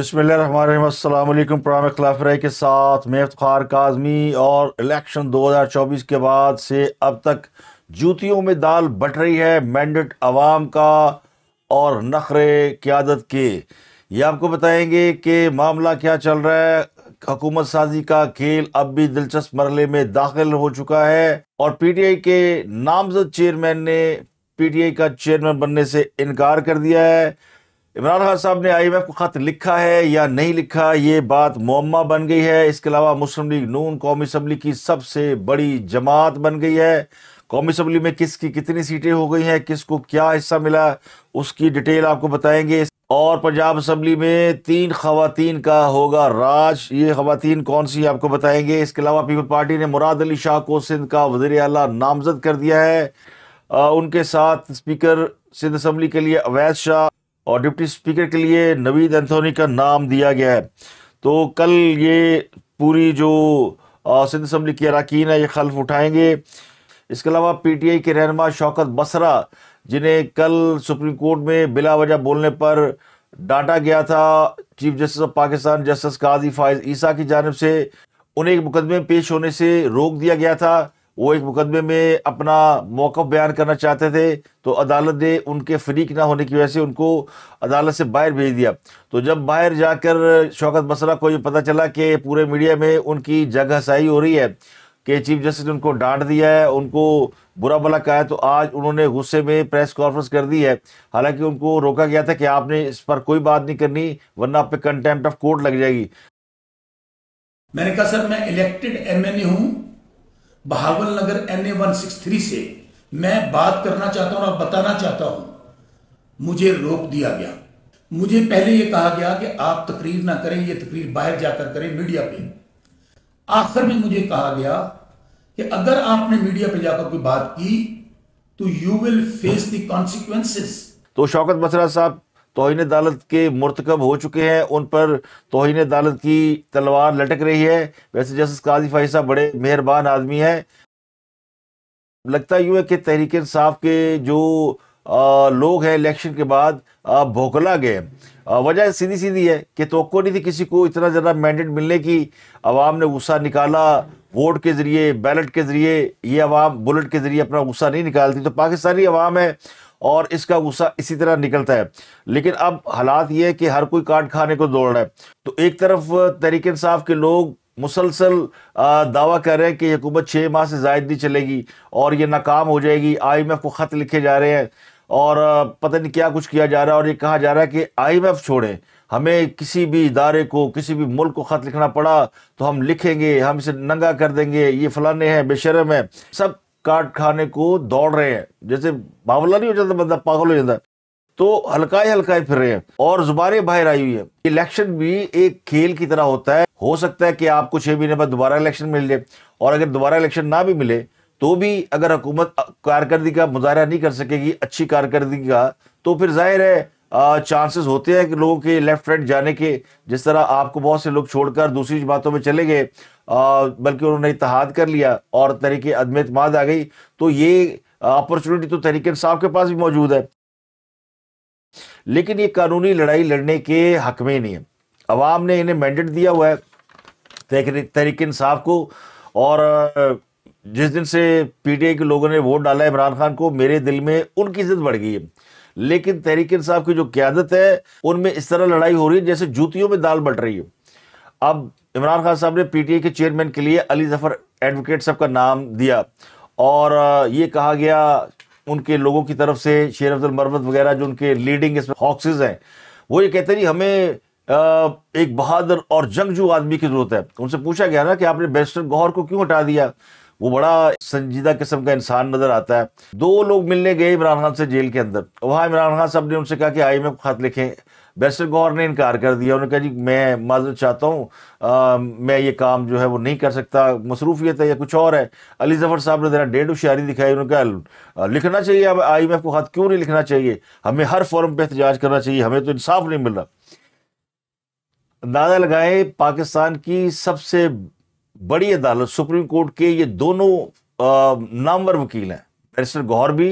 बसमीम प्राम खिलाफ राय के साथ मैं काजमी और इलेक्शन 2024 के बाद से अब तक जूतियों में दाल बट रही है मैंडेट आवाम का और नखरे क्यादत के ये आपको बताएंगे कि मामला क्या चल रहा है हकूमत साजी का खेल अब भी दिलचस्प मरले में दाखिल हो चुका है और पीटीआई के नामजद चेयरमैन ने पीटीआई का चेयरमैन बनने से इनकार कर दिया है इमरान खान साहब ने आईएमएफ को ख़त लिखा है या नहीं लिखा ये बात मम्मा बन गई है इसके अलावा मुस्लिम लीग नून कौमी असम्बली की सबसे बड़ी जमात बन गई है कौमी असम्बली में किसकी कितनी सीटें हो गई हैं किसको क्या हिस्सा मिला उसकी डिटेल आपको बताएंगे और पंजाब असम्बली में तीन खातन का होगा राज ये खातन कौन सी आपको बताएंगे इसके अलावा पीपल पार्टी ने मुराद अली शाह को सिंध का वजीर अला नामजद कर दिया है आ, उनके साथ स्पीकर सिंध असम्बली के लिए अवैध शाह और डिप्टी स्पीकर के लिए नवीद एंथोनी का नाम दिया गया है तो कल ये पूरी जो सिंध असम्बली की अरकान है ये खल्फ उठाएंगे इसके अलावा पी टी आई के रहनमा शौकत बसरा जिन्हें कल सुप्रीम कोर्ट में बिला वजह बोलने पर डांटा गया था chief justice of Pakistan justice Qazi Faez Isa की जानब से उन्हें एक मुकदमे पेश होने से रोक दिया गया था वो एक मुकदमे में अपना मौक़ बयान करना चाहते थे तो अदालत ने उनके फरीक ना होने की वजह से उनको अदालत से बाहर भेज दिया तो जब बाहर जाकर शौकत मसला को ये पता चला कि पूरे मीडिया में उनकी जगह सही हो रही है कि चीफ जस्टिस ने उनको डांट दिया है उनको बुरा भला कहा है तो आज उन्होंने गुस्से में प्रेस कॉन्फ्रेंस कर दी है हालांकि उनको रोका गया था कि आपने इस पर कोई बात नहीं करनी वरना आप पे कंटेम्प्ट ऑफ कोर्ट लग जाएगी मैंने कहा सर मैं इलेक्टेड एमएनए हूं Bahawalnagar N A one six three से मैं बात करना चाहता हूं और बताना चाहता हूं मुझे रोक दिया गया मुझे पहले यह कहा गया कि आप तकरीर ना करें यह तकरीर बाहर जाकर करें मीडिया पे आखिर में मुझे कहा गया कि अगर आपने मीडिया पे जाकर कोई बात की तो you will face the consequences तो शौकत बसरा साहब तोहन अदालत के मरतकब हो चुके हैं उन पर तोहन अदालत की तलवार लटक रही है वैसे जस्टिस काजी फाई साहब बड़े मेहरबान आदमी हैं लगता यूँ है कि तहरीक इंसाफ के जो आ, लोग हैं इलेक्शन के बाद भोकला गए वजह सीधी सीधी है कि तो नहीं थी किसी को इतना ज़्यादा मैंडेट मिलने की आवाम ने गुस्सा निकाला वोट के ज़रिए बैलेट के ज़रिए ये आवाम बुलेट के ज़रिए अपना गुस्सा नहीं निकालती तो पाकिस्तानी आवाम है और इसका गुस्सा इसी तरह निकलता है लेकिन अब हालात ये है कि हर कोई काट खाने को दौड़ रहा है तो एक तरफ तहरीक इंसाफ के लोग मुसलसल दावा कर रहे हैं कि हुकूमत छः माह से जायद नहीं चलेगी और ये नाकाम हो जाएगी आई एम एफ को ख़त लिखे जा रहे हैं और पता नहीं क्या कुछ किया जा रहा है और ये कहा जा रहा है कि आई एम एफ छोड़ें हमें किसी भी इदारे को किसी भी मुल्क को ख़त लिखना पड़ा तो हम लिखेंगे हम इसे नंगा कर देंगे ये फलाने हैं बेशरम है सब काट खाने को दौड़ रहे हैं जैसे बावला नहीं हो जाता बंदा पागल हो जाता तो हल्का हल्का ही फिर रहे हैं और जुबारे बाहर आई हुई है इलेक्शन भी एक खेल की तरह होता है हो सकता है कि आपको छह महीने बाद दोबारा इलेक्शन मिल जाए और अगर दोबारा इलेक्शन ना भी मिले तो भी अगर हुकूमत कारकर्दगी का मुजाहरा नहीं कर सकेगी अच्छी कारकर्दगी का तो फिर जाहिर है चांसेस होते हैं कि लोगों के लेफ्ट राइट जाने के जिस तरह आपको बहुत से लोग छोड़कर दूसरी बातों में चले गए અ બલકે ઉનહોને ઇતહાદ કર લિયા ઓર તહરીક-એ-અદલ ઇત્માદ આ ગઈ તો યે ઓપોર્ચ્યુનિટી તો તહરીક-એ-ઇન્સાફ કે પાસ ભી મોજૂદ હૈ લેકિન યે કાનૂની લડાઈ લડને કે હકમે નહીં હૈ આવામ ને ઇને મેન્ડેટ દિયા હુઆ હૈ તહરીક-એ-ઇન્સાફ કો ઓર જિસ દિન સે પીટીએ કે લોકો ને વોટ ડાલા ઇબ્રાહિમ ખાન કો મેરે દિલ મે ઉનકી عزت બઢ ગઈ હૈ લેકિન તહરીક-એ-ઇન્સાફ કે જો કિયાદત હૈ ઉનમે ઇસ طرح લડાઈ હો રહી હૈ જેસે જૂતીઓ મે દાલ બળ રહી હૈ અબ इमरान खान साहब ने पीटीए के चेयरमैन के लिए अली जफर एडवोकेट साहब का नाम दिया और ये कहा गया उनके लोगों की तरफ से शेर अब्दुल मरमत वगैरह जो उनके लीडिंग इसमें हॉक्सेज हैं वो ये कहते हैं हमें एक बहादुर और जंगजू आदमी की जरूरत है उनसे पूछा गया ना कि आपने बैरिस्टर गौहर को क्यों हटा दिया वो बड़ा संजीदा किस्म का इंसान नजर आता है दो लोग मिलने गए इमरान खान से जेल के अंदर वहां इमरान खान साहब ने उनसे कहा कि आई एम खत लिखें बैसर गौर ने इनकार कर दिया उन्होंने कहा जी मैं माजरत चाहता हूँ मैं ये काम जो है वो नहीं कर सकता मसरूफियत है या कुछ और है अली जफ़र साहब ने ज़रा डेढ़ होशियारी दिखाई उन्होंने कहा लिखना चाहिए अब आई एम एफ को हाथ क्यों नहीं लिखना चाहिए हमें हर फॉरम पर एहतजाज करना चाहिए हमें तो इंसाफ नहीं मिल रहा अंदाजा लगाए पाकिस्तान की सबसे बड़ी अदालत सुप्रीम कोर्ट के ये दोनों नामवर वकील हैं बैरिस्टर गौहर भी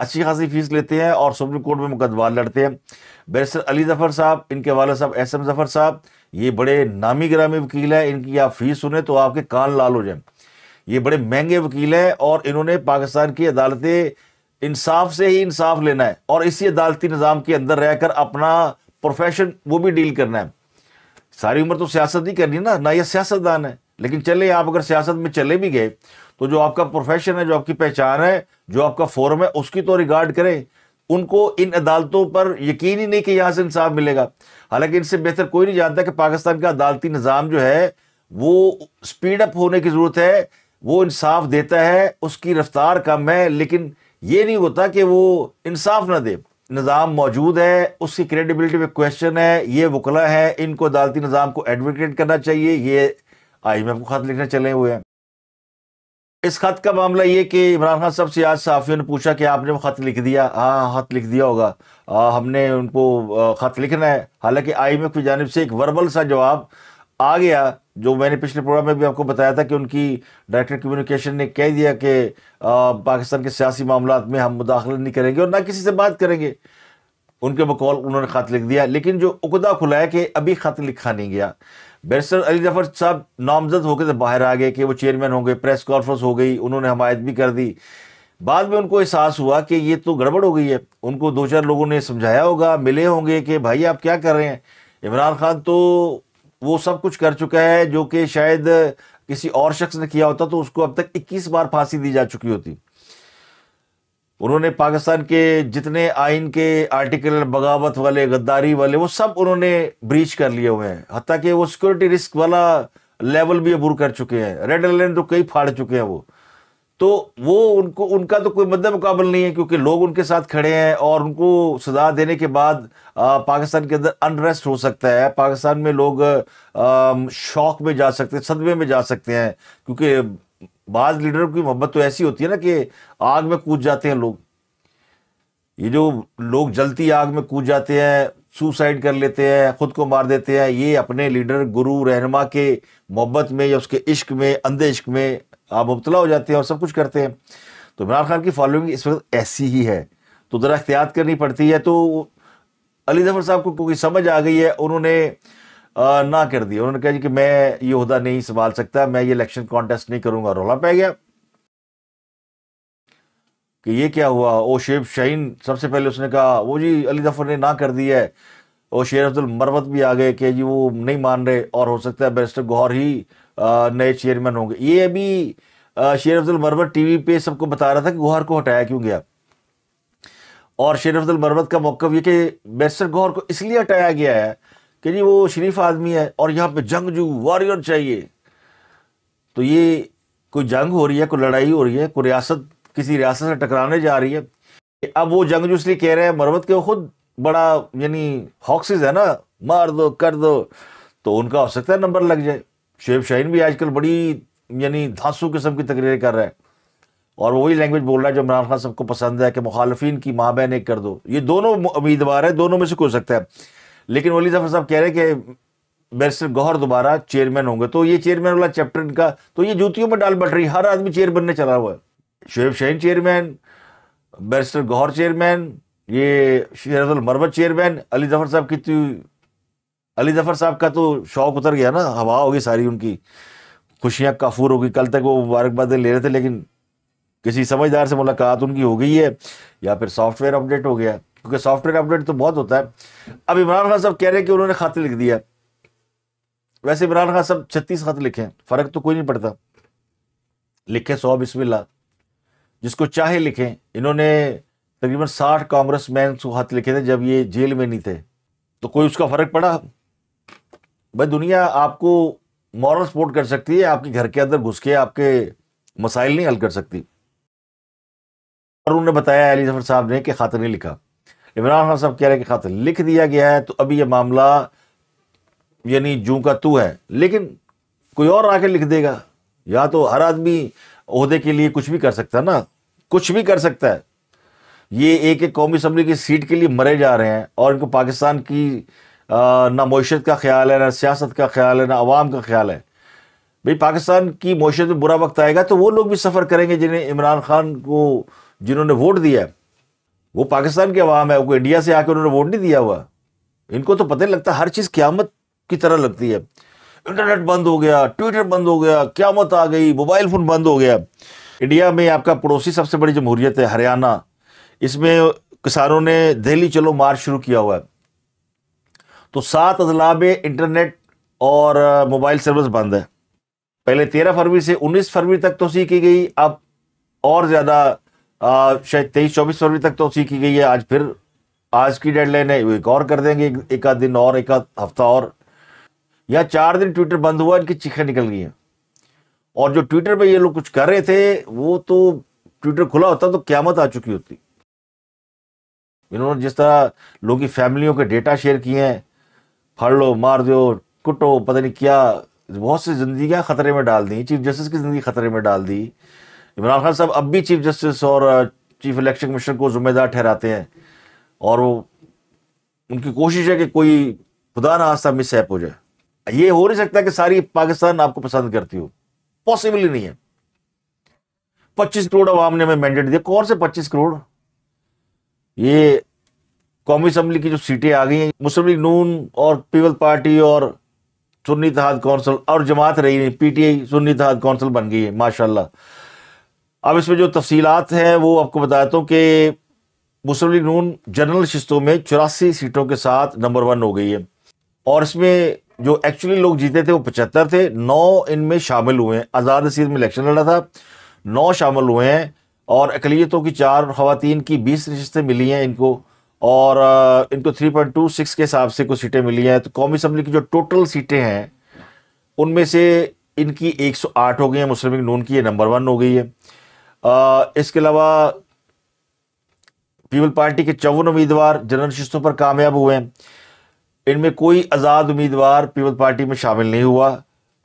अच्छी खासी फीस लेते हैं और सुप्रीम कोर्ट में मुकदमा लड़ते हैं बैरिस्टर अली जफर साहब इनके वाले साहब एस एम जफर साहब ये बड़े नामी ग्रामी वकील हैं इनकी आप फीस सुने तो आपके कान लाल हो जाए ये बड़े महंगे वकील हैं और इन्होंने पाकिस्तान की अदालतें इंसाफ से ही इंसाफ लेना है और इसी अदालती निज़ाम के अंदर रहकर अपना प्रोफेशन वो भी डील करना है सारी उम्र तो सियासत ही करनी ना ना यह सियासतदान है लेकिन चले आप अगर सियासत में चले भी गए तो जो आपका प्रोफेशन है जो आपकी पहचान है जो आपका फोरम है उसकी तो रिगार्ड करें उनको इन अदालतों पर यकीन ही नहीं कि यहाँ से इंसाफ मिलेगा हालांकि इनसे बेहतर कोई नहीं जानता कि पाकिस्तान का अदालती निज़ाम जो है वो स्पीड अप होने की ज़रूरत है वो इंसाफ देता है उसकी रफ्तार कम है लेकिन ये नहीं होता कि वो इंसाफ ना दे निज़ाम मौजूद है उसकी क्रेडिबिलिटी में क्वेश्चन है ये वकला है इनको अदालती निज़ाम को एडवोकेट करना चाहिए ये आई एम एफ को ख़त लिखने चले हुए हैं इस खत का मामला ये कि इमरान खान साहब से आज साफियों ने पूछा कि आपने वो ख़त लिख दिया हाँ ख़त लिख दिया होगा आ, हमने उनको ख़त लिखना है हालांकि आई एम एफ की जानब से एक वर्बल सा जवाब आ गया जो मैंने पिछले प्रोग्राम में भी आपको बताया था कि उनकी डायरेक्टर कम्युनिकेशन ने कह दिया कि पाकिस्तान के सियासी मामला में हम मुदाखल नहीं करेंगे और ना किसी से बात करेंगे उनके बकौल उन्होंने ख़त लिख दिया लेकिन जो उकदा खुला है कि अभी ख़त लिखा नहीं गया बैरिस्टर अली जफर साहब नामजद होकर से तो बाहर आ गए कि वो चेयरमैन होंगे प्रेस कॉन्फ्रेंस हो गई उन्होंने हमायत भी कर दी बाद में उनको एहसास हुआ कि ये तो गड़बड़ हो गई है उनको दो चार लोगों ने समझाया होगा मिले होंगे कि भाई आप क्या कर रहे हैं इमरान खान तो वो सब कुछ कर चुका है जो कि शायद किसी और शख्स ने किया होता तो उसको अब तक 21 बार फांसी दी जा चुकी होती उन्होंने पाकिस्तान के जितने आइन के आर्टिकल बगावत वाले गद्दारी वाले वो सब उन्होंने ब्रीच कर लिए हुए हैं हत्या कि वो सिक्योरिटी रिस्क वाला लेवल भी अबूर कर चुके हैं रेड अलर्ट तो कई फाड़ चुके हैं वो तो वो उनको उनका तो कोई मद्द मतलब मुकाबल नहीं है क्योंकि लोग उनके साथ खड़े हैं और उनको सजा देने के बाद आ, पाकिस्तान के अंदर अनरेस्ट हो सकता है पाकिस्तान में लोग शौक में जा सकते हैं सदमे में जा सकते हैं क्योंकि बाज लीडरों की मोहब्बत तो ऐसी होती है ना कि आग में कूद जाते हैं लोग ये जो लोग जलती आग में कूद जाते हैं सुसाइड कर लेते हैं खुद को मार देते हैं ये अपने लीडर गुरु रहनमा के मोहब्बत में या उसके इश्क में अंधे इश्क में आप मुबतला हो जाते हैं और सब कुछ करते हैं तो इमरान खान की फॉलोइंग इस वक्त ऐसी ही है तो ज़रा एहतियात करनी पड़ती है तो अली जफर साहब को क्योंकि समझ आ गई है उन्होंने ना कर दिया उन्होंने कहा कि मैं ये उहदा नहीं संभाल सकता मैं ये इलेक्शन कॉन्टेस्ट नहीं करूंगा रोला पै गया कि ये क्या हुआ ओ शेब शाहीन सबसे पहले उसने कहा वो जी अली दफर ने ना कर दिया है और शेर अब्दुल मरवत भी आ गए कि जी वो नहीं मान रहे और हो सकता है बैरिस्टर गौर ही नए चेयरमैन होंगे ये अभी शेर अब्दुल मरवत टीवी पे सबको बता रहा था कि गौहर को हटाया क्यों गया और शेर अब्दुल मरवत का मौका ये कि बैरिस्टर गौहर को इसलिए हटाया गया है कि जी वो शरीफ आदमी है और यहाँ पे जू वॉरियर चाहिए तो ये कोई जंग हो रही है कोई लड़ाई हो रही है कोई रियासत किसी रियासत से टकराने जा रही है अब वो जंग जंगजू इसलिए कह रहे हैं मरवत के खुद बड़ा यानी हॉक्सिस है ना मार दो कर दो तो उनका हो सकता है नंबर लग जाए शेब शाहीन भी आजकल बड़ी यानी धांसू किस्म की तकरीरें कर रहा है और वही लैंग्वेज बोल रहा है जो इमरान खान सबको पसंद है कि मुखालफी की माँ बहन एक कर दो ये दोनों उम्मीदवार है दोनों में से हो सकता है लेकिन वली जफर साहब कह रहे हैं कि बैरिस्टर गौहर दोबारा चेयरमैन होंगे तो ये चेयरमैन वाला चैप्टर इनका तो ये जूतियों में डाल बट रही हर आदमी चेयर बनने चला हुआ है Shoaib Shaheen chairman barrister Gohar chairman ये शहरतुल मरबत चेयरमैन अली जफर साहब की तो, अली जफर साहब का तो शौक उतर गया ना हवा होगी सारी उनकी खुशियाँ काफूर होगी कल तक वो मुबारकबादें ले रहे थे लेकिन किसी समझदार से मुलाकात उनकी हो गई है या फिर सॉफ्टवेयर अपडेट हो गया है क्योंकि सॉफ्टवेयर अपडेट तो बहुत होता है अब इमरान खान साहब कह रहे हैं कि उन्होंने खत लिख दिया वैसे इमरान खान साहब छत्तीस खत लिखे हैं फर्क तो कोई नहीं पड़ता लिखे सौ बिस्मिल्ला जिसको चाहे लिखें इन्होंने तकरीबन साठ कांग्रेस मैन को हाथ लिखे थे जब ये जेल में नहीं थे तो कोई उसका फ़र्क पड़ा भाई दुनिया आपको मॉरल सपोर्ट कर सकती है आपके घर के अंदर घुस के आपके मसाइल नहीं हल कर सकती और उन्होंने बताया अली जफर साहब ने कि खातर नहीं लिखा इमरान खान साहब कह रहे हैं कि खत लिख दिया गया है तो अभी यह मामला यानी जू का तू है लेकिन कोई और आके लिख देगा या तो हर आदमी अहदे के लिए कुछ भी कर सकता है ना कुछ भी कर सकता है ये एक एक कौमी असम्बली की सीट के लिए मरे जा रहे हैं और इनको पाकिस्तान की ना मीशत का ख्याल है ना सियासत का ख्याल है ना आवाम का ख्याल है भाई पाकिस्तान की मीशत में बुरा वक्त आएगा तो वो लोग भी सफ़र करेंगे जिन्हें इमरान खान को जिन्होंने वोट दिया है वो पाकिस्तान के अवाम है वो इंडिया से आके उन्होंने वोट नहीं दिया हुआ इनको तो पता नहीं लगता हर चीज़ क्यामत की तरह लगती है इंटरनेट बंद हो गया ट्विटर बंद हो गया क्यामत आ गई मोबाइल फ़ोन बंद हो गया इंडिया में आपका पड़ोसी सबसे बड़ी जमहूरियत है हरियाणा इसमें किसानों ने दिल्ली चलो मार्च शुरू किया हुआ है तो सात अजला में इंटरनेट और मोबाइल सर्विस बंद है पहले तेरह फरवरी से उन्नीस फरवरी तक तो सी की गई अब और ज़्यादा शायद तेईस चौबीस फरवरी तक तो उसी की गई है आज फिर आज की डेडलाइन है एक और कर देंगे एक आध दिन और एक आध हफ्ता और या चार दिन ट्विटर बंद हुआ इनकी चीखें निकल गई हैं और जो ट्विटर पे ये लोग कुछ कर रहे थे वो तो ट्विटर खुला होता तो क्यामत आ चुकी होती इन्होंने जिस तरह लोगों की फैमिलियों के डेटा शेयर किए हैं फड़ लो मार दो कुटो पता नहीं क्या बहुत सी जिंदगी खतरे में डाल दी चीफ जस्टिस की जिंदगी खतरे में डाल दी इमरान खान साहब अब भी चीफ जस्टिस और चीफ इलेक्शन कमिश्नर को जिम्मेदार ठहराते हैं और वो उनकी कोशिश है कि कोई खुदा ना हादसा मिस हो जाए ये हो नहीं सकता कि सारी पाकिस्तान आपको पसंद करती हो पॉसिबल ही नहीं है पच्चीस करोड़ आवाम ने हमें मैंडेट दिया कौन से पच्चीस करोड़ ये कौमी असम्बली की जो सीटें आ गई हैं मुस्लिम लीग नून और पीपल पार्टी और सुन्नी तहाद कौंसल और जमात रही है पीटीआई सुन्नी तहाद कौंसल बन गई है माशाल्लाह अब इसमें जो तफसीत हैं वो आपको बताता हूँ कि मुस्लिम लीग नून जनरल शिस्तों में चौरासी सीटों के साथ नंबर वन हो गई है और इसमें जो एक्चुअली लोग जीते थे वो पचहत्तर थे नौ इनमें शामिल हुए हैं आज़ाद रसीद में इलेक्शन लड़ा था नौ शामिल हुए हैं और अकलीतों की चार खातन की बीस नशस्तें मिली हैं इनको और इनको थ्री पॉइंट टू सिक्स के हिसाब से कुछ सीटें मिली हैं तो कौमी असम्बली की जो टोटल सीटें हैं उनमें से इनकी एक सौ आठ हो गई हैं मुस्लिम लीग नून की ये नंबर वन हो गई है इसके अलावा पीपल पार्टी के चौवन उम्मीदवार जनरल शिस्तों पर कामयाब हुए हैं इनमें कोई आज़ाद उम्मीदवार पीपल पार्टी में शामिल नहीं हुआ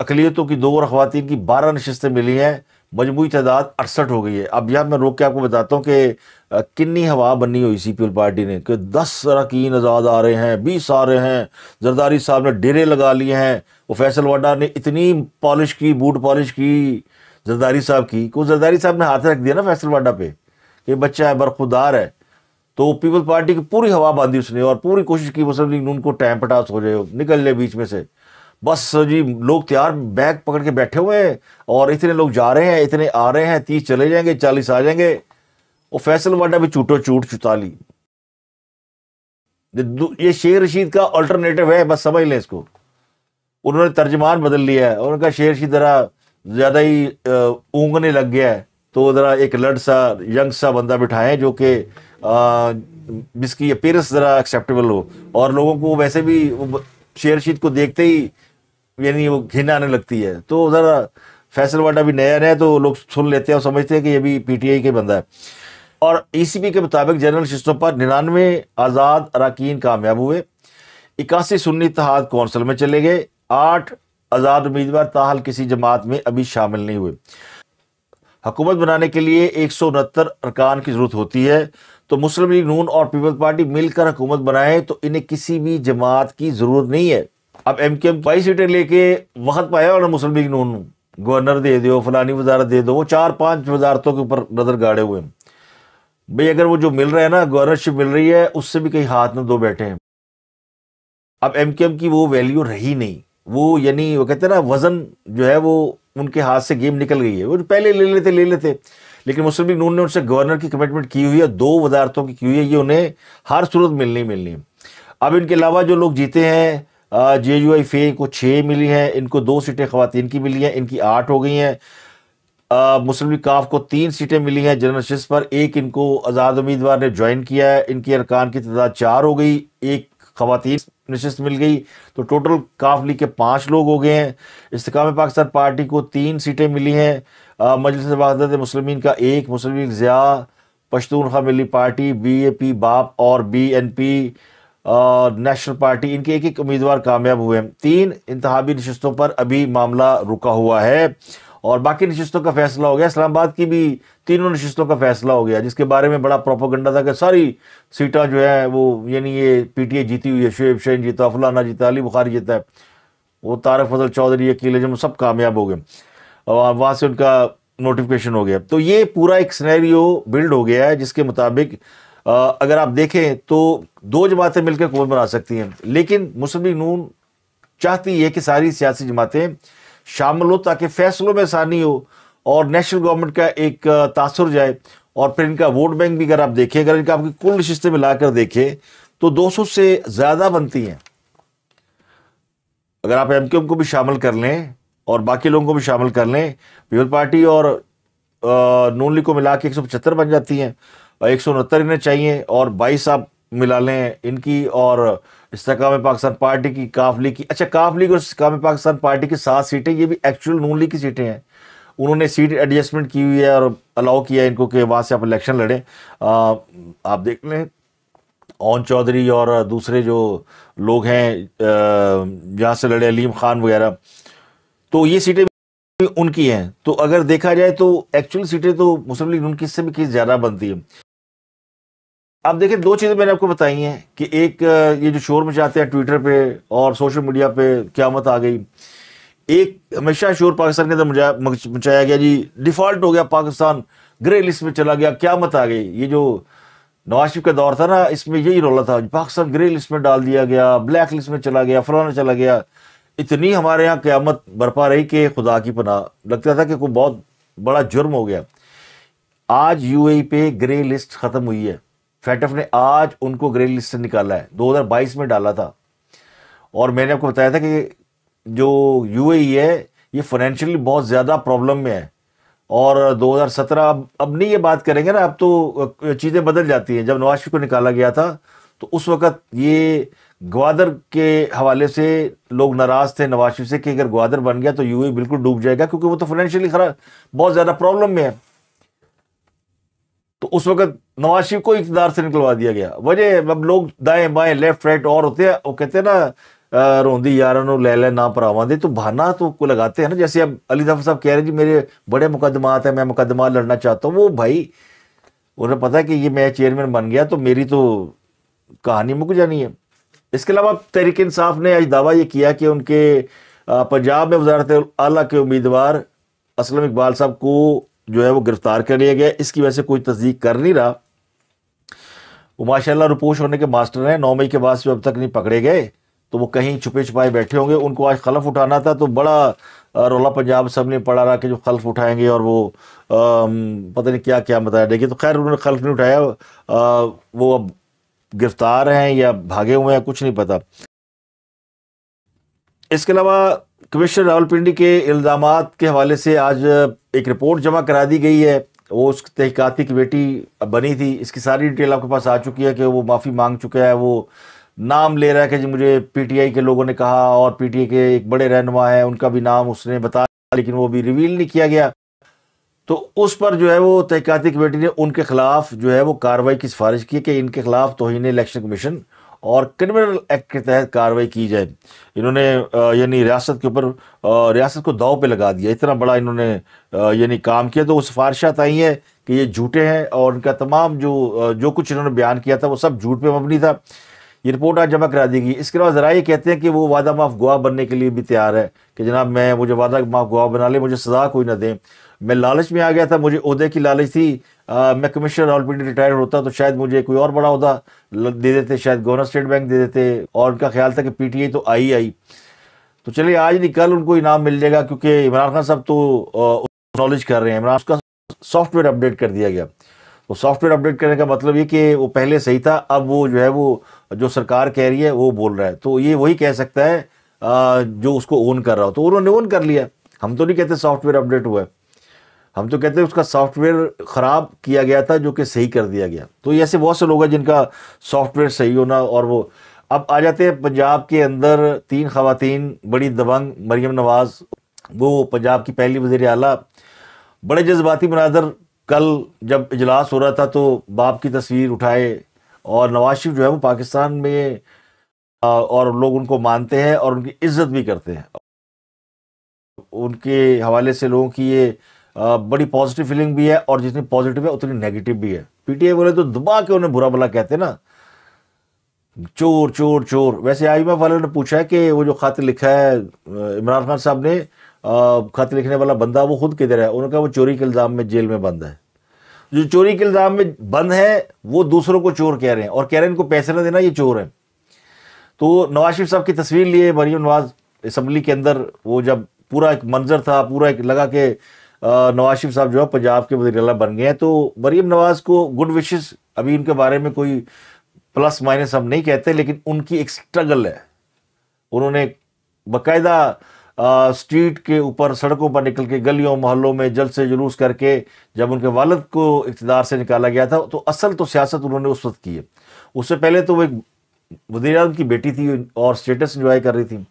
अकलीतों की दो और खुवान की बारह नशस्तें मिली हैं मजमू तादाद अड़सठ हो गई है अब यह मैं रोक के आपको बताता हूँ कि किन्नी हवा बनी हुई सी पीपल पार्टी ने कि दस रकीन आज़ाद आ रहे हैं बीस आ रहे हैं जरदारी साहब ने डेरे लगा लिए हैं वो फैसल वाडा ने इतनी पॉलिश की बूट पॉलिश की जरदारी साहब की को जरदारी साहब ने हाथ रख दिया ना फैसल वाडा पे कि बच्चा है बरखुदार है तो पीपल्स पार्टी की पूरी हवा बांधी उसने और पूरी कोशिश की मुस्लिम लीग उनको टाइम पटास हो जाए निकल ले बीच में से बस जी लोग तैयार बैग पकड़ के बैठे हुए हैं और इतने लोग जा रहे हैं इतने आ रहे हैं तीस चले जाएंगे चालीस आ जाएंगे और फैसल वाडा भी चूटो चूट चुताली ये शेर रशीद का अल्टरनेटिव है बस समझ लें इसको उन्होंने तर्जमान बदल लिया है और उनका शेर रशीद जरा ज़्यादा ही ऊँगने लग गया है तो ज़रा एक लड़ सा यंग सा बंदा बिठाएं जो कि जिसकी अपेयरेंस ज़रा एक्सेप्टेबल हो और लोगों को वैसे भी शेर शीत को देखते ही यानी वो घिन आने लगती है तो ज़रा फैसल वाडा भी नया नया तो लोग सुन लेते हैं और समझते हैं कि ये भी पीटीआई के बंदा है और ईसीबी e के मुताबिक जनरल शिस्तों पर निन्यानवे आज़ाद अरकान कामयाब हुए इक्यासी सुन्नी तहाद कौंसल में चले गए आठ आज़ाद उम्मीदवार ताहल किसी जमात में अभी शामिल नहीं हुए हुकूमत बनाने के लिए एक सौ उनहत्तर अरकान की ज़रूरत होती है तो मुस्लिम लीग नून और पीपल्स पार्टी मिलकर हुकूमत बनाए तो इन्हें किसी भी जमात की ज़रूरत नहीं है अब एम के एम बाईस सीटें लेके वक्त पाया और मुस्लिम लीग नून गवर्नर दे दो फलानी वजारत दे दो वो चार पाँच वजारतों के ऊपर नज़र गाड़े हुए हैं भाई अगर वो जो मिल रहा है ना गवर्नरशिप मिल रही है उससे भी कहीं हाथ में दो बैठे हैं अब एम की वो वैल्यू रही नहीं वो यानी वो कहते हैं ना वज़न जो है वो उनके हाथ से गेम निकल गई है वो तो पहले ले लेते ले लेते लेकिन मुस्लिम लीग नून ने उनसे गवर्नर की कमिटमेंट की हुई है दो वजारतों की की हुई है ये उन्हें हर सूरत मिलनी मिलनी अब इनके अलावा जो लोग जीते हैं जे यू आई फे को छः मिली हैं इनको दो सीटें खुवान की मिली हैं इनकी आठ हो गई हैं मुस्लिम लीग काफ को तीन सीटें मिली हैं जनरल शिस पर एक इनको आज़ाद उम्मीदवार ने ज्वाइन किया है इनकी अरकान की तादाद चार हो गई एक खातन नशस्त मिल गई तो टोटल काफ लीग के पाँच लोग हो गए हैं इसकाम पाकिस्तान पार्टी को तीन सीटें मिली हैं मजलिस वहादत मुसलम का एक Muslim League Zia Pashtunkhwa Milli Party B A P BAP और B N P National Party इनके एक एक उम्मीदवार कामयाब हुए हैं तीन इंतबी नशस्तों पर अभी मामला रुका हुआ है और बाकी नशस्तों का फैसला हो गया इस्लामाबाद की भी तीनों नशस्तों का फैसला हो गया जिसके बारे में बड़ा प्रोपोगंडा था कि सारी सीटा जो है वो यानी ये पीटीए जीती हुई है शुएब शैन जीता फलाना जीता अली बुखारी जीता वो तारक फजल चौधरी अकील जम सब कामयाब हो गए और वहाँ से उनका नोटिफिकेशन हो गया तो ये पूरा एक स्नैरियो बिल्ड हो गया है जिसके मुताबिक अगर आप देखें तो दो जमातें मिलकर हुकूमत बना सकती हैं लेकिन मुस्लिम नून चाहती है कि सारी सियासी जमातें शामिल हो ताकि फैसलों में आसानी हो और नेशनल गवर्नमेंट का एक तासर जाए और फिर इनका वोट बैंक भी अगर आप देखें अगर इनका आपकी कुल में मिलाकर देखें तो 200 से ज़्यादा बनती हैं अगर आप एम को भी शामिल कर लें और बाकी लोगों को भी शामिल कर लें पीपल पार्टी और नून लीग को मिला के एक बन जाती हैं एक सौ इन्हें चाहिए और बाईस आप मिला लें इनकी और इस काम पाकिस्तान पार्टी की काफ लीग की अच्छा काफ लीग और काम पाकिस्तान पार्टी की सात सीटें ये भी एक्चुअल नून लीग की सीटें हैं उन्होंने सीट एडजस्टमेंट की हुई है और अलाउ किया है इनको कि वहाँ से आप इलेक्शन लड़ें आप देख लें ओन चौधरी और दूसरे जो लोग हैं जहाँ से लड़े अलीम खान वगैरह तो ये सीटें उनकी हैं तो अगर देखा जाए तो एक्चुअल सीटें तो मुस्लिम लीग नून की भी किस ज़्यादा बनती है अब देखिए दो चीज़ें मैंने आपको बताई हैं कि एक ये जो शोर मचाते हैं ट्विटर पे और सोशल मीडिया पे क्यामत आ गई एक हमेशा शोर पाकिस्तान के अंदर मचाया गया जी डिफ़ॉल्ट हो गया पाकिस्तान ग्रे लिस्ट में चला गया क्या मत आ गई ये जो नवाज शरीफ का दौर था ना इसमें यही रोला था पाकिस्तान ग्रे लिस्ट में डाल दिया गया ब्लैक लिस्ट में चला गया फलाना चला गया इतनी हमारे यहाँ क्यामत बरपा रही कि खुदा की पना लगता था कि कोई बहुत बड़ा जुर्म हो गया आज यूएई पे ग्रे लिस्ट ख़त्म हुई है फेटफ ने आज उनको ग्रे लिस्ट से निकाला है 2022 में डाला था और मैंने आपको बताया था कि जो यू है ये फाइनेंशियली बहुत ज़्यादा प्रॉब्लम में है और 2017 अब अब नहीं ये बात करेंगे ना अब तो चीज़ें बदल जाती हैं जब नवाज शरीफ को निकाला गया था तो उस वक्त ये ग्वादर के हवाले से लोग नाराज़ थे नवाज शरीफ से कि अगर ग्वादर बन गया तो यू बिल्कुल डूब जाएगा क्योंकि वो तो फाइनेंशियली खराब बहुत ज़्यादा प्रॉब्लम में है तो उस वक्त नवाज शरीफ को इकतदार से निकलवा दिया गया वजह अब लोग दाएं बाएं लेफ्ट राइट और होते हैं वो कहते हैं ना रोंदी यारा नो ले ले ना भरावा दे तो बहाना तो को लगाते हैं ना जैसे अब अली जफर साहब कह रहे हैं जी मेरे बड़े मुकदमात हैं मैं मुकदमा लड़ना चाहता हूँ वो भाई उन्हें पता है कि ये मैं चेयरमैन बन गया तो मेरी तो कहानी मुक जानी है इसके अलावा तहरीक इंसाफ ने आज दावा ये किया कि उनके पंजाब में वजारत आला के उम्मीदवार असलम इकबाल साहब को जो है वो गिरफ्तार कर लिया गया इसकी वजह से कोई तस्दीक कर नहीं रहा वो माशाला रुपोश होने के मास्टर हैं नौ मई के बाद से अब तक नहीं पकड़े गए तो वो कहीं छुपे छुपाए बैठे होंगे उनको आज खलफ उठाना था तो बड़ा रोला पंजाब सब ने पढ़ा रहा कि जो खलफ उठाएंगे और वो आ, पता नहीं क्या क्या बताया देखिए तो खैर उन्होंने खलफ नहीं उठाया आ, वो अब गिरफ्तार हैं या भागे हुए हैं कुछ नहीं पता इसके अलावा कमिश्नर रावलपिंडी के इल्ज़ाम के हवाले से आज एक रिपोर्ट जमा करा दी गई है वो उस तहकीकती कमेटी बनी थी इसकी सारी डिटेल आपके पास आ चुकी है कि वो माफ़ी मांग चुका है वो नाम ले रहा है कि जी मुझे पीटीआई के लोगों ने कहा और पीटीआई के एक बड़े रहनुमा हैं उनका भी नाम उसने बताया लेकिन वो भी रिवील नहीं किया गया तो उस पर जो है वो तहकती कमेटी ने उनके खिलाफ जो है वो कार्रवाई की सिफारिश की कि इनके खिलाफ तोहिन इलेक्शन कमीशन और क्रिमिनल एक्ट के तहत कार्रवाई की जाए इन्होंने यानी रियासत के ऊपर रियासत को दाव पे लगा दिया इतना बड़ा इन्होंने यानी काम किया तो वो सिफारिशात आई हैं कि ये झूठे हैं और उनका तमाम जो जो कुछ इन्होंने बयान किया था वो सब झूठ पे मबनी था ये रिपोर्ट आज जमा करा दी गई इसके अलावा जरा ये कहते हैं कि वो वादा माफ़ गुआ बनने के लिए भी तैयार है कि जनाब मैं मुझे वादा माफ़ गुआ बना ले मुझे सजा कोई ना दें मैं लालच में आ गया था मुझे उहदे की लालच थी आ, मैं कमिश्नर ऑलरेडी रिटायर होता तो शायद मुझे कोई और बड़ा उहदा दे देते शायद गवर्नर स्टेट बैंक दे देते और उनका ख्याल था कि पीटीआई तो आई आई तो चलिए आज नहीं कल उनको इनाम मिल जाएगा क्योंकि इमरान खान साहब तो नॉलेज कर रहे हैं इमरान उसका सॉफ्टवेयर अपडेट कर दिया गया तो सॉफ्टवेयर अपडेट करने का मतलब ये कि वो पहले सही था अब वो जो है वो जो सरकार कह रही है वो बोल रहा है तो ये वही कह सकता है जो उसको ओन कर रहा हो तो उन्होंने ओन कर लिया हम तो नहीं कहते सॉफ्टवेयर अपडेट हुआ है हम तो कहते हैं उसका सॉफ्टवेयर ख़राब किया गया था जो कि सही कर दिया गया तो ऐसे बहुत से लोग हैं जिनका सॉफ्टवेयर सही होना और वो अब आ जाते हैं पंजाब के अंदर तीन खातन बड़ी दबंग मरीम नवाज़ वो पंजाब की पहली वजी अला बड़े जज्बाती बनादर कल जब इजलास हो रहा था तो बाप की तस्वीर उठाए और नवाज शरीफ जो है वो पाकिस्तान में और लोग उनको मानते हैं और उनकी इज्जत भी करते हैं उनके हवाले से लोगों की ये बड़ी पॉजिटिव फीलिंग भी है और जितनी पॉजिटिव है उतनी नेगेटिव भी है पीटीआई बोले तो दबा के उन्हें बुरा भला कहते ना चोर चोर चोर वैसे आई एम वालों ने पूछा है कि वो जो खत लिखा है इमरान खान साहब ने खत लिखने वाला बंदा वो खुद किधर है उन्होंने कहा वो चोरी के इल्ज़ाम में जेल में बंद है जो चोरी के इल्ज़ाम में बंद है वो दूसरों को चोर कह रहे हैं और कह रहे हैं इनको पैसे ना देना ये चोर है तो नवाज शरीफ साहब की तस्वीर लिए मरियम नवाज असम्बली के अंदर वो जब पूरा एक मंजर था पूरा एक लगा के नवाज शरीफ साहब जो है पंजाब के वजी बन गए हैं तो मरीम नवाज को गुड विशेस अभी उनके बारे में कोई प्लस माइनस हम नहीं कहते लेकिन उनकी एक स्ट्रगल है उन्होंने बाकायदा स्ट्रीट के ऊपर सड़कों पर निकल के गलियों मोहल्लों में जल से जुलूस करके जब उनके वालद को इकतदार से निकाला गया था तो असल तो सियासत उन्होंने उस वक्त की है उससे पहले तो वो एक वजी की बेटी थी और स्टेटस इन्जॉय कर रही थी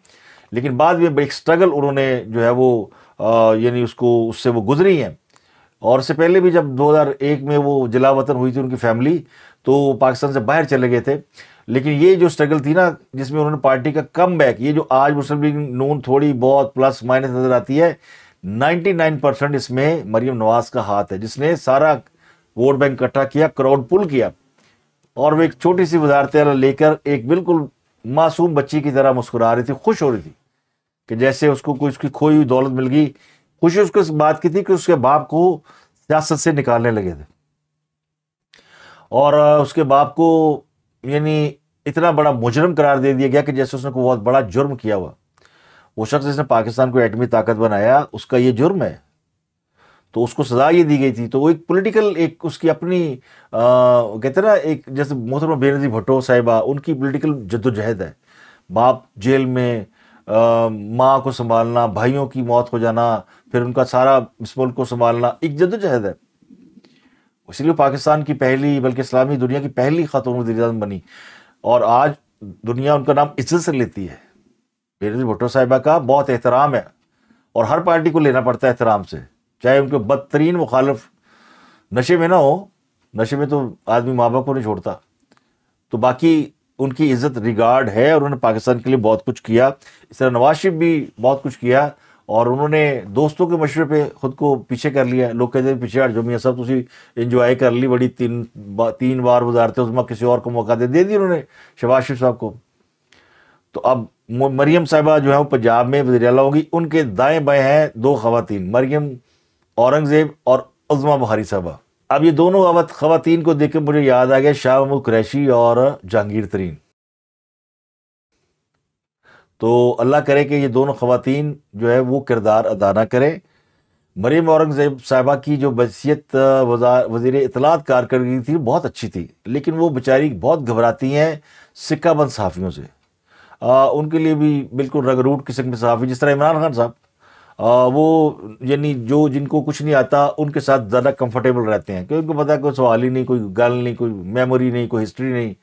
लेकिन बाद में एक स्ट्रगल उन्होंने जो है वो यानी उसको उससे वो गुजरी हैं और उससे पहले भी जब 2001 में वो जिला वतन हुई थी उनकी फैमिली तो पाकिस्तान से बाहर चले गए थे लेकिन ये जो स्ट्रगल थी ना जिसमें उन्होंने पार्टी का कम बैक ये जो आज मुस्लिम लीग नून थोड़ी बहुत प्लस माइनस नज़र आती है 99 परसेंट इसमें मरीम नवाज का हाथ है जिसने सारा वोट बैंक इकट्ठा किया क्राउड पुल किया और वो एक छोटी सी वजारत लेकर एक बिल्कुल मासूम बच्ची की तरह मुस्कुरा रही थी खुश हो रही थी कि जैसे उसको कोई उसकी खोई हुई दौलत मिल गई खुशी उसको इस बात की थी कि उसके बाप को सियासत से निकालने लगे थे और उसके बाप को यानी इतना बड़ा मुजरम करार दे दिया गया कि जैसे उसने को बहुत बड़ा जुर्म किया हुआ वो शख्स जिसने पाकिस्तान को एटमी ताकत बनाया उसका ये जुर्म है तो उसको सजा ये दी गई थी तो वो एक पॉलिटिकल एक उसकी अपनी कहते ना एक जैसे मोहतरमा बेनजी भट्टो साहिबा उनकी पॉलिटिकल जद्दोजहद है बाप जेल में माँ को संभालना भाइयों की मौत हो जाना फिर उनका सारा इस मुल्क को संभालना एक जदोजहद है इसलिए पाकिस्तान की पहली बल्कि इस्लामी दुनिया की पहली खातून वजीरम बनी और आज दुनिया उनका नाम इज्जत से लेती है बेरजी भुट्टो साहिबा का बहुत एहतराम है और हर पार्टी को लेना पड़ता है एहतराम से चाहे उनके बदतरीन मुखालफ नशे में ना हो नशे में तो आदमी माँ बाप को नहीं छोड़ता तो बाकी उनकी इज्जत रिगार्ड है और उन्होंने पाकिस्तान के लिए बहुत कुछ किया इस तरह नवाज शरीफ भी बहुत कुछ किया और उन्होंने दोस्तों के मशवरे पे खुद को पीछे कर लिया लोग कहते पीछे हट जो मियाँ साहब तुम इंजॉय कर ली बड़ी तीन बा, तीन बार गुजारते उसमें किसी और को मौका दे दे दी उन्होंने शबाज शरीफ साहब को तो अब मरीम साहिबा जो है वो पंजाब में वजी अला होंगी उनके दाएँ बाएँ हैं दो खातन मरीम औरंगज़ेब और उज़मा बुहारी साहबा अब ये दोनों खातन को देख के मुझे याद आ गया शाह महमूद कुरैशी और जहांगीर तरीन तो अल्लाह करे कि ये दोनों खातन जो है वो किरदार अदा ना करें मरीम औरंगजेब साहबा की जो बसीत वजीर इतलात कारकर्दगी थी बहुत अच्छी थी लेकिन वो बेचारी बहुत घबराती हैं सिक्का बंद सहाफ़ियों से आ, उनके लिए भी बिल्कुल रगरूट किस्म के सहाफ़ी जिस तरह इमरान खान साहब वो यानी जो जिनको कुछ नहीं आता उनके साथ ज़्यादा कंफर्टेबल रहते हैं क्योंकि उनको पता है कोई सवाल ही नहीं कोई गल नहीं कोई मेमोरी नहीं कोई हिस्ट्री नहीं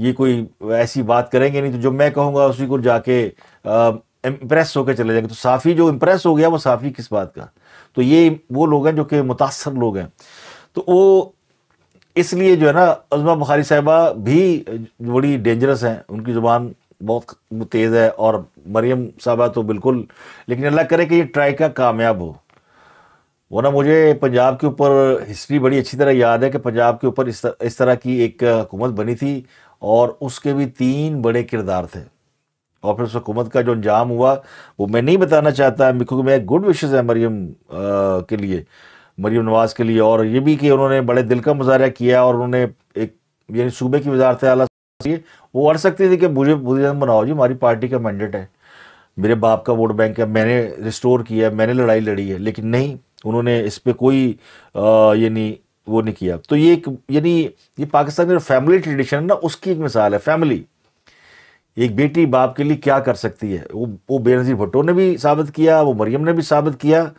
ये कोई ऐसी बात करेंगे नहीं तो जो मैं कहूँगा उसी को जाके इम्प्रेस होकर चले जाएंगे तो साफ़ी जो इम्प्रेस हो गया वो साफ़ी किस बात का तो ये वो लोग हैं जो कि मुतासर लोग हैं तो वो इसलिए जो है ना अजमा बुखारी साहिबा भी बड़ी डेंजरस हैं उनकी ज़ुबान बहुत तेज़ है और मरियम साहबा तो बिल्कुल लेकिन अल्लाह करे कि ये ट्राई का कामयाब हो वरना मुझे पंजाब के ऊपर हिस्ट्री बड़ी अच्छी तरह याद है कि पंजाब के ऊपर इस, तरह की एक हुकूमत बनी थी और उसके भी तीन बड़े किरदार थे और फिर उस हुकूमत का जो अंजाम हुआ वो मैं नहीं बताना चाहता क्योंकि मैं गुड विशेज़ है मरियम के लिए मरियम नवाज़ के लिए और ये भी कि उन्होंने बड़े दिल का मुजाहरा किया और उन्होंने एक यानी सूबे की वजारत आला वो अड़ सकती थी कि मुझे बुद्धिज्म बनाओ जी हमारी पार्टी का मैंडेट है मेरे बाप का वोट बैंक है मैंने रिस्टोर किया है मैंने लड़ाई लड़ी है लेकिन नहीं उन्होंने इस पर कोई यानी वो नहीं किया तो ये एक यानी ये पाकिस्तान की जो फैमिली ट्रेडिशन है ना उसकी एक मिसाल है फैमिली एक बेटी बाप के लिए क्या कर सकती है वो वो बेनजीर भुट्टो ने भी साबित किया वो मरियम ने भी साबित किया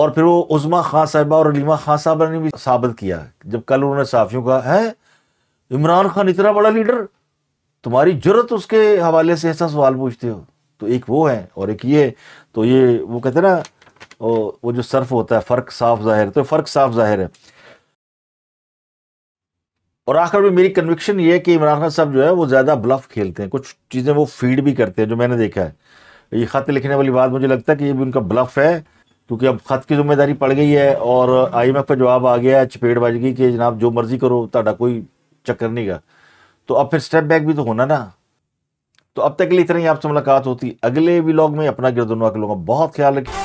और फिर वो उज़मा खां साहिबा और रलीमा खां साहबा ने भी साबित किया जब कल उन्होंने साफियों का है इमरान खान इतना बड़ा लीडर तुम्हारी जरूरत उसके हवाले से ऐसा सवाल पूछते हो तो एक वो है और एक ये तो ये वो कहते हैं ना वो जो सर्फ होता है फ़र्क साफ जाहिर तो फ़र्क साफ जाहिर है और आखिर में मेरी कन्विक्शन ये है कि इमरान खान साहब जो है वो ज़्यादा ब्लफ खेलते हैं कुछ चीज़ें वो फीड भी करते हैं जो मैंने देखा है ये ख़त लिखने वाली बात मुझे लगता है कि ये भी उनका ब्लफ है क्योंकि अब ख़त की जिम्मेदारी पड़ गई है और आई एम एफ का जवाब आ गया है चपेटबाजी की कि जनाब जो मर्ज़ी करो ता कोई चक्कर नहीं का तो अब फिर स्टेप बैक भी तो होना ना तो अब तक के लिए इतना ही आपसे मुलाकात होती अगले व्लॉग में अपना गिरदुनवा के लोगों का बहुत ख्याल रखें